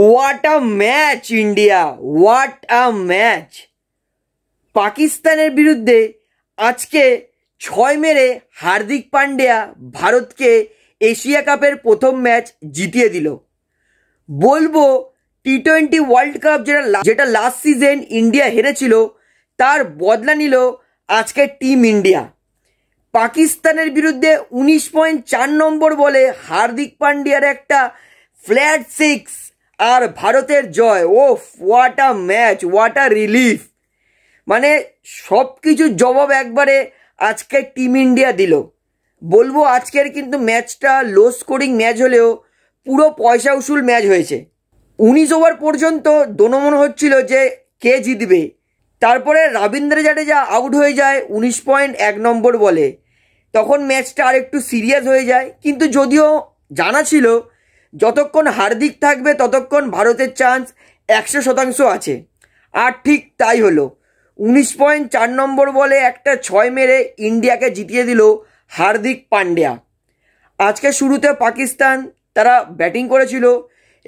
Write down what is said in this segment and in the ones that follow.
what a match India what a match পাকিস্তানের বিরুদ্ধে আজকে ছয় মেরে হার্দিক পান্ডিয়া ভারতকে এশিয়া কাপের প্রথম ম্যাচ জিতিয়ে দিল বলবো টি টোয়েন্টি ওয়ার্ল্ড কাপ যেটা যেটা লাস্ট সিজন ইন্ডিয়া হেরেছিল তার বদলা নিল আজকে টিম ইন্ডিয়া পাকিস্তানের বিরুদ্ধে উনিশ পয়েন্ট চার নম্বর বলে হার্দিক পান্ডিয়ার একটা ফ্ল্যাট সিক্স আর ভারতের জয় ও what a match what a relief মানে সব কিছুর জবাব একবারে আজকে টিম ইন্ডিয়া দিল বলবো আজকের কিন্তু ম্যাচটা লো স্কোরিং ম্যাচ হলেও পুরো পয়সা উসুল ম্যাচ হয়েছে উনিশ ওভার পর্যন্ত দোনো মনে হচ্ছিল যে কে জিতবে তারপরে রবীন্দ্র জাডেজা আউট হয়ে যায় উনিশ পয়েন্ট এক নম্বর বলে তখন ম্যাচটা আর একটু সিরিয়াস হয়ে যায় কিন্তু যদিও জানা ছিল যতক্ষণ হার্দিক থাকবে ততক্ষণ ভারতের চান্স একশো শতাংশ আছে আর ঠিক তাই হলো উনিশ পয়েন্ট চার নম্বর বলে একটা ছয় মেরে ইন্ডিয়াকে জিতিয়ে দিল হার্দিক পান্ডিয়া আজকে শুরুতে পাকিস্তান তারা ব্যাটিং করেছিল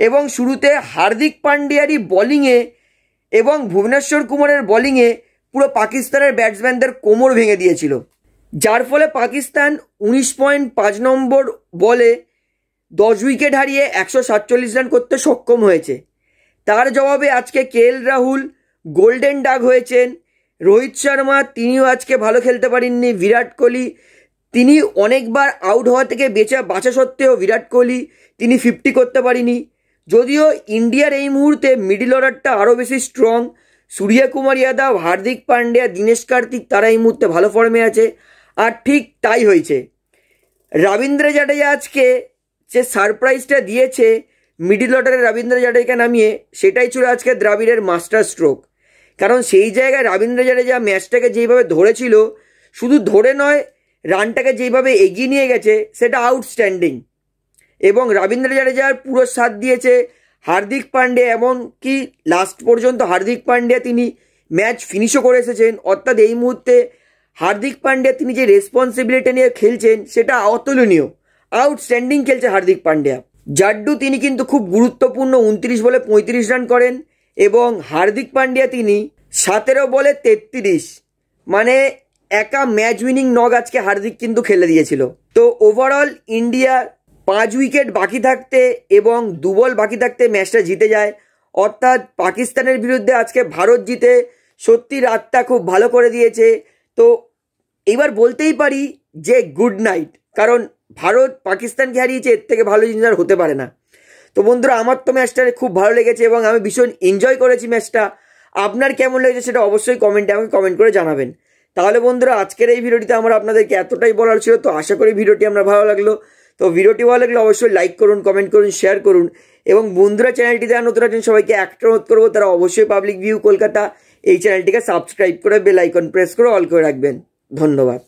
এবং শুরুতে হার্দিক পান্ডিয়ারই বলিংয়ে এবং ভুবনেশ্বর কুমারের বলিংয়ে পুরো পাকিস্তানের ব্যাটসম্যানদের কোমর ভেঙে দিয়েছিল যার ফলে পাকিস্তান উনিশ পয়েন্ট পাঁচ নম্বর বলে দশ উইকেট হারিয়ে একশো সাতচল্লিশ রান করতে সক্ষম হয়েছে তার জবাবে আজকে কে রাহুল গোল্ডেন ডাক হয়েছেন রোহিত শর্মা তিনিও আজকে ভালো খেলতে পারেননি বিরাট কোহলি তিনি অনেকবার আউট হওয়া থেকে বেঁচে বাঁচা সত্ত্বেও বিরাট কোহলি তিনি ফিফটি করতে পারিনি যদিও ইন্ডিয়ার এই মুহূর্তে মিডিল অর্ডারটা আরও বেশি স্ট্রং সূর্যা যাদব হার্দিক পান্ডিয়া দীনেশ কার্তিক তারা এই মুহূর্তে ভালো ফর্মে আছে আর ঠিক তাই হয়েছে রবীন্দ্র জাডেজা আজকে যে সারপ্রাইজটা দিয়েছে মিডিল অর্ডারে রবীন্দ্র জাডেজাকে নামিয়ে সেটাই ছিল আজকে দ্রাবিড়ের মাস্টার স্ট্রোক কারণ সেই জায়গায় রবীন্দ্র জাডেজা ম্যাচটাকে যেইভাবে ধরেছিল শুধু ধরে নয় রানটাকে যেইভাবে এগিয়ে নিয়ে গেছে সেটা আউটস্ট্যান্ডিং এবং রবীন্দ্র জাডেজার পুরো সাথ দিয়েছে হার্দিক পান্ডে এমনকি লাস্ট পর্যন্ত হার্দিক পান্ডে তিনি ম্যাচ ফিনিশও করে এসেছেন অর্থাৎ এই মুহূর্তে হার্দিক পান্ডে তিনি যে রেসপন্সিবিলিটি নিয়ে খেলছেন সেটা অতুলনীয় আউটস্ট্যান্ডিং খেলছে হার্দিক পান্ডিয়া জাড্ডু তিনি কিন্তু খুব গুরুত্বপূর্ণ উনত্রিশ বলে পঁয়ত্রিশ রান করেন এবং হার্দিক পান্ডিয়া তিনি সতেরো বলে তেত্রিশ মানে একা ম্যাচ উইনিং নগ আজকে হার্দিক কিন্তু খেলে দিয়েছিল তো ওভারঅল ইন্ডিয়া পাঁচ উইকেট বাকি থাকতে এবং দু বল বাকি থাকতে ম্যাচটা জিতে যায় অর্থাৎ পাকিস্তানের বিরুদ্ধে আজকে ভারত জিতে সত্যি রাতটা খুব ভালো করে দিয়েছে তো এবার বলতেই পারি যে গুড নাইট কারণ ভারত পাকিস্তানকে হারিয়েছে এর থেকে ভালো জিনিস আর হতে পারে না তো বন্ধুরা আমার তো ম্যাচটা খুব ভালো লেগেছে এবং আমি ভীষণ এনজয় করেছি ম্যাচটা আপনার কেমন লেগেছে সেটা অবশ্যই কমেন্টে আমাকে কমেন্ট করে জানাবেন তাহলে বন্ধুরা আজকের এই ভিডিওটিতে আমার আপনাদেরকে এতটাই বলার ছিল তো আশা করি ভিডিওটি আমরা ভালো লাগলো তো ভিডিওটি ভালো লাগলে অবশ্যই লাইক করুন কমেন্ট করুন শেয়ার করুন এবং বন্ধুরা চ্যানেলটি দেওয়া নতুন আছেন সবাইকে একটা অনুরোধ করবো তারা অবশ্যই পাবলিক ভিউ কলকাতা এই চ্যানেলটিকে সাবস্ক্রাইব করে বেল আইকন প্রেস করে অল করে রাখবেন ধন্যবাদ